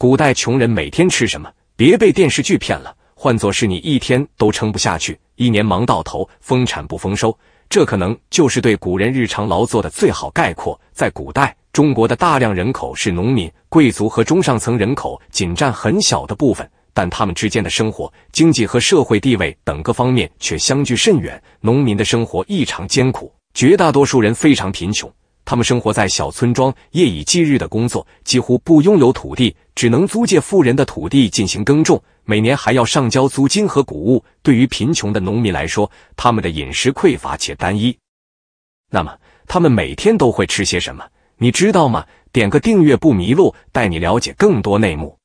古代穷人每天吃什么？别被电视剧骗了，换作是你，一天都撑不下去，一年忙到头，丰产不丰收，这可能就是对古人日常劳作的最好概括。在古代，中国的大量人口是农民，贵族和中上层人口仅占很小的部分，但他们之间的生活、经济和社会地位等各方面却相距甚远。农民的生活异常艰苦，绝大多数人非常贫穷。他们生活在小村庄，夜以继日的工作，几乎不拥有土地，只能租借富人的土地进行耕种，每年还要上交租金和谷物。对于贫穷的农民来说，他们的饮食匮乏且单一。那么，他们每天都会吃些什么？你知道吗？点个订阅不迷路，带你了解更多内幕。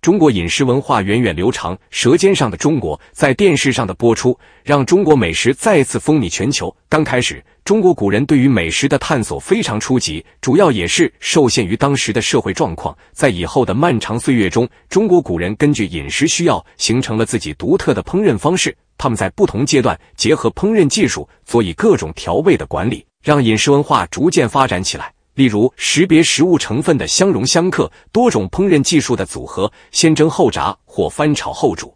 中国饮食文化源远流长，《舌尖上的中国》在电视上的播出，让中国美食再次风靡全球。刚开始，中国古人对于美食的探索非常初级，主要也是受限于当时的社会状况。在以后的漫长岁月中，中国古人根据饮食需要，形成了自己独特的烹饪方式。他们在不同阶段结合烹饪技术，所以各种调味的管理，让饮食文化逐渐发展起来。例如，识别食物成分的相容相克，多种烹饪技术的组合，先蒸后炸或翻炒后煮，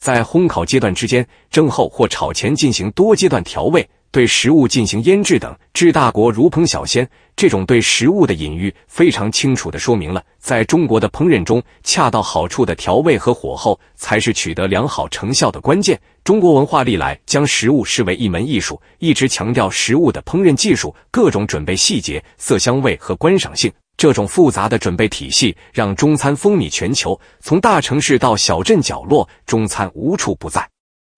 在烘烤阶段之间，蒸后或炒前进行多阶段调味。对食物进行腌制等，治大国如烹小鲜，这种对食物的隐喻非常清楚地说明了，在中国的烹饪中，恰到好处的调味和火候才是取得良好成效的关键。中国文化历来将食物视为一门艺术，一直强调食物的烹饪技术、各种准备细节、色香味和观赏性。这种复杂的准备体系让中餐风靡全球，从大城市到小镇角落，中餐无处不在。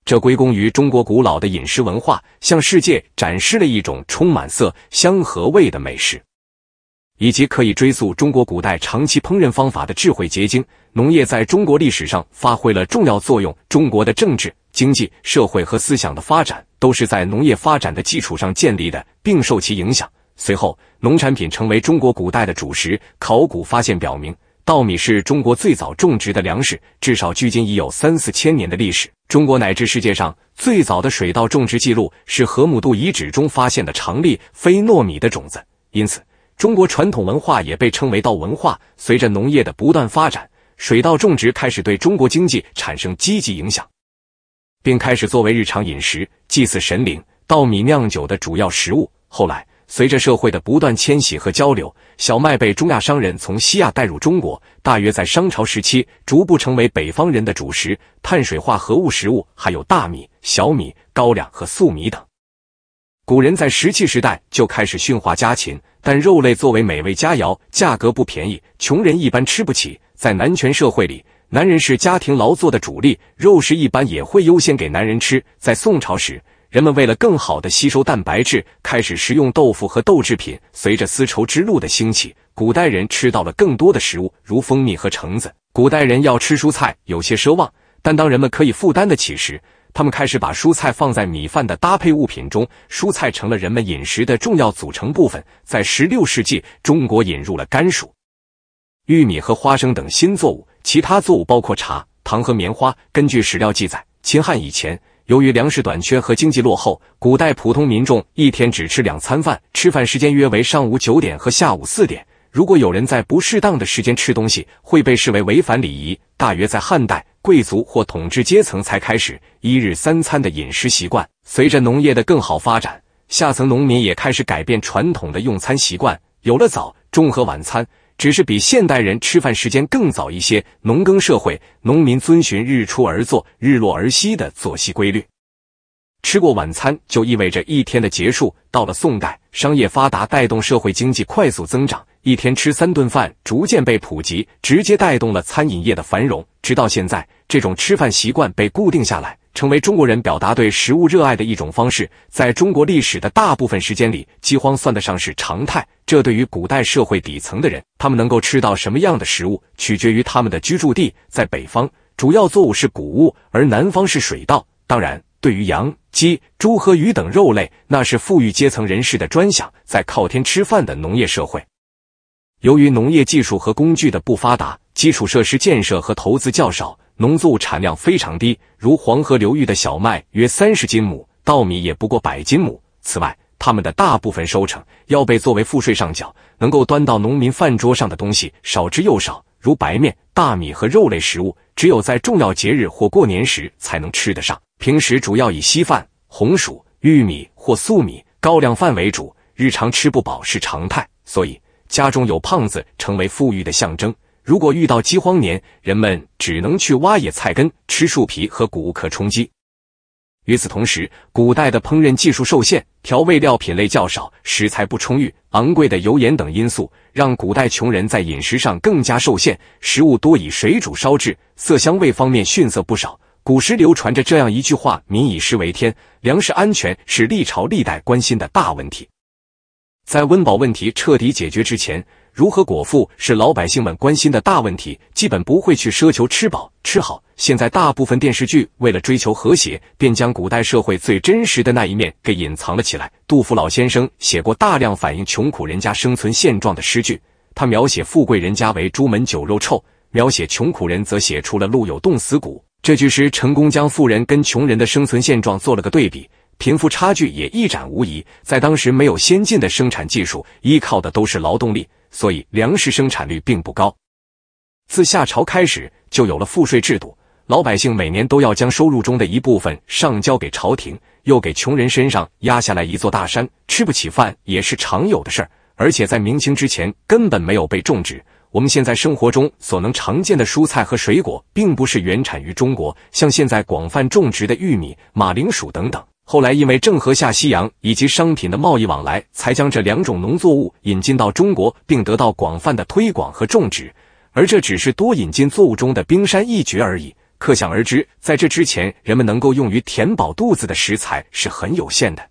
这归功于中国古老的饮食文化，向世界展示了一种充满色、香和味的美食，以及可以追溯中国古代长期烹饪方法的智慧结晶。农业在中国历史上发挥了重要作用，中国的政治、经济、社会和思想的发展都是在农业发展的基础上建立的，并受其影响。随后，农产品成为中国古代的主食。考古发现表明。稻米是中国最早种植的粮食，至少距今已有三四千年的历史。中国乃至世界上最早的水稻种植记录是河姆渡遗址中发现的长粒非糯米的种子。因此，中国传统文化也被称为稻文化。随着农业的不断发展，水稻种植开始对中国经济产生积极影响，并开始作为日常饮食、祭祀神灵、稻米酿酒的主要食物。后来，随着社会的不断迁徙和交流，小麦被中亚商人从西亚带入中国，大约在商朝时期，逐步成为北方人的主食。碳水化合物食物还有大米、小米、高粱和粟米等。古人在石器时代就开始驯化家禽，但肉类作为美味佳肴，价格不便宜，穷人一般吃不起。在男权社会里，男人是家庭劳作的主力，肉食一般也会优先给男人吃。在宋朝时，人们为了更好的吸收蛋白质，开始食用豆腐和豆制品。随着丝绸之路的兴起，古代人吃到了更多的食物，如蜂蜜和橙子。古代人要吃蔬菜有些奢望，但当人们可以负担得起时，他们开始把蔬菜放在米饭的搭配物品中。蔬菜成了人们饮食的重要组成部分。在十六世纪，中国引入了甘薯、玉米和花生等新作物，其他作物包括茶、糖和棉花。根据史料记载，秦汉以前。由于粮食短缺和经济落后，古代普通民众一天只吃两餐饭，吃饭时间约为上午九点和下午四点。如果有人在不适当的时间吃东西，会被视为违反礼仪。大约在汉代，贵族或统治阶层才开始一日三餐的饮食习惯。随着农业的更好发展，下层农民也开始改变传统的用餐习惯，有了早、中和晚餐。只是比现代人吃饭时间更早一些。农耕社会，农民遵循日出而作、日落而息的作息规律，吃过晚餐就意味着一天的结束。到了宋代，商业发达，带动社会经济快速增长。一天吃三顿饭逐渐被普及，直接带动了餐饮业的繁荣。直到现在，这种吃饭习惯被固定下来，成为中国人表达对食物热爱的一种方式。在中国历史的大部分时间里，饥荒算得上是常态。这对于古代社会底层的人，他们能够吃到什么样的食物，取决于他们的居住地。在北方，主要作物是谷物，而南方是水稻。当然，对于羊、鸡、猪和鱼等肉类，那是富裕阶层人士的专享。在靠天吃饭的农业社会。由于农业技术和工具的不发达，基础设施建设和投资较少，农作物产量非常低。如黄河流域的小麦约三十斤亩，稻米也不过百斤亩。此外，他们的大部分收成要被作为赋税上缴，能够端到农民饭桌上的东西少之又少。如白面、大米和肉类食物，只有在重要节日或过年时才能吃得上。平时主要以稀饭、红薯、玉米或粟米、高粱饭为主，日常吃不饱是常态，所以。家中有胖子，成为富裕的象征。如果遇到饥荒年，人们只能去挖野菜根、吃树皮和谷物壳充饥。与此同时，古代的烹饪技术受限，调味料品类较少，食材不充裕，昂贵的油盐等因素，让古代穷人在饮食上更加受限。食物多以水煮、烧制，色香味方面逊色不少。古时流传着这样一句话：“民以食为天”，粮食安全是历朝历代关心的大问题。在温饱问题彻底解决之前，如何果腹是老百姓们关心的大问题，基本不会去奢求吃饱吃好。现在大部分电视剧为了追求和谐，便将古代社会最真实的那一面给隐藏了起来。杜甫老先生写过大量反映穷苦人家生存现状的诗句，他描写富贵人家为“朱门酒肉臭”，描写穷苦人则写出了“路有冻死骨”这句诗，成功将富人跟穷人的生存现状做了个对比。贫富差距也一展无遗。在当时没有先进的生产技术，依靠的都是劳动力，所以粮食生产率并不高。自夏朝开始就有了赋税制度，老百姓每年都要将收入中的一部分上交给朝廷，又给穷人身上压下来一座大山，吃不起饭也是常有的事儿。而且在明清之前根本没有被种植。我们现在生活中所能常见的蔬菜和水果，并不是原产于中国，像现在广泛种植的玉米、马铃薯等等。后来，因为郑和下西洋以及商品的贸易往来，才将这两种农作物引进到中国，并得到广泛的推广和种植。而这只是多引进作物中的冰山一角而已。可想而知，在这之前，人们能够用于填饱肚子的食材是很有限的，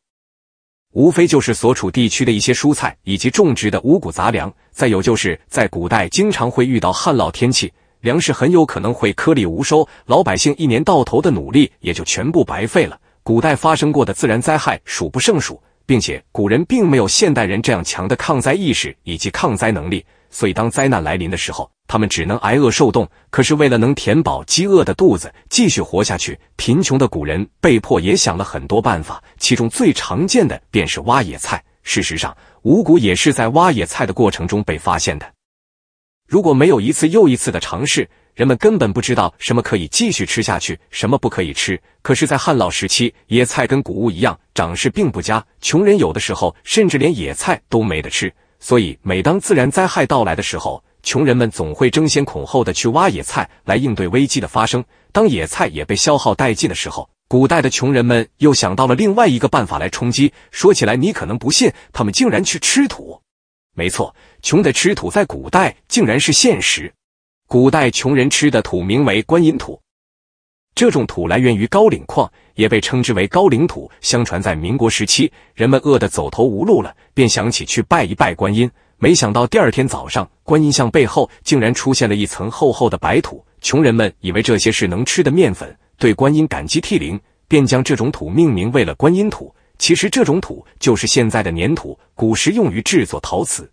无非就是所处地区的一些蔬菜以及种植的五谷杂粮。再有，就是在古代经常会遇到旱涝天气，粮食很有可能会颗粒无收，老百姓一年到头的努力也就全部白费了。古代发生过的自然灾害数不胜数，并且古人并没有现代人这样强的抗灾意识以及抗灾能力，所以当灾难来临的时候，他们只能挨饿受冻。可是为了能填饱饥饿的肚子，继续活下去，贫穷的古人被迫也想了很多办法，其中最常见的便是挖野菜。事实上，五谷也是在挖野菜的过程中被发现的。如果没有一次又一次的尝试，人们根本不知道什么可以继续吃下去，什么不可以吃。可是，在汉涝时期，野菜跟谷物一样，长势并不佳。穷人有的时候甚至连野菜都没得吃。所以，每当自然灾害到来的时候，穷人们总会争先恐后的去挖野菜来应对危机的发生。当野菜也被消耗殆尽的时候，古代的穷人们又想到了另外一个办法来充饥。说起来，你可能不信，他们竟然去吃土。没错，穷的吃土在古代竟然是现实。古代穷人吃的土名为观音土，这种土来源于高岭矿，也被称之为高岭土。相传在民国时期，人们饿得走投无路了，便想起去拜一拜观音。没想到第二天早上，观音像背后竟然出现了一层厚厚的白土。穷人们以为这些是能吃的面粉，对观音感激涕零，便将这种土命名为了观音土。其实这种土就是现在的粘土，古时用于制作陶瓷。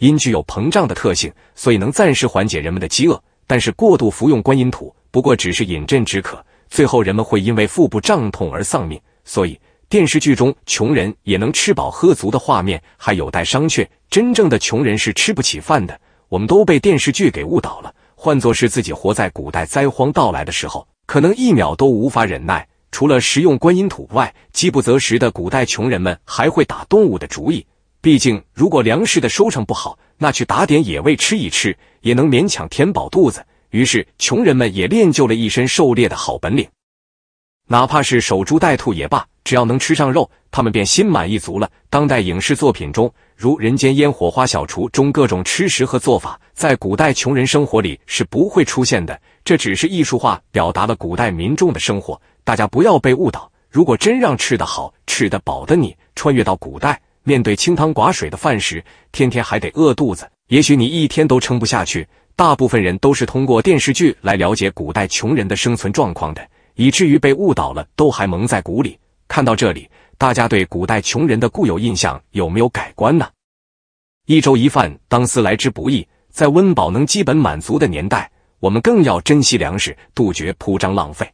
因具有膨胀的特性，所以能暂时缓解人们的饥饿。但是过度服用观音土，不过只是饮鸩止渴，最后人们会因为腹部胀痛而丧命。所以电视剧中穷人也能吃饱喝足的画面还有待商榷。真正的穷人是吃不起饭的，我们都被电视剧给误导了。换作是自己活在古代灾荒到来的时候，可能一秒都无法忍耐。除了食用观音土外，饥不择食的古代穷人们还会打动物的主意。毕竟，如果粮食的收成不好，那去打点野味吃一吃，也能勉强填饱肚子。于是，穷人们也练就了一身狩猎的好本领，哪怕是守株待兔也罢，只要能吃上肉，他们便心满意足了。当代影视作品中，如《人间烟火》《花小厨》中各种吃食和做法，在古代穷人生活里是不会出现的。这只是艺术化表达了古代民众的生活，大家不要被误导。如果真让吃得好吃得饱的你穿越到古代，面对清汤寡水的饭食，天天还得饿肚子，也许你一天都撑不下去。大部分人都是通过电视剧来了解古代穷人的生存状况的，以至于被误导了，都还蒙在鼓里。看到这里，大家对古代穷人的固有印象有没有改观呢？一粥一饭，当思来之不易。在温饱能基本满足的年代，我们更要珍惜粮食，杜绝铺张浪费。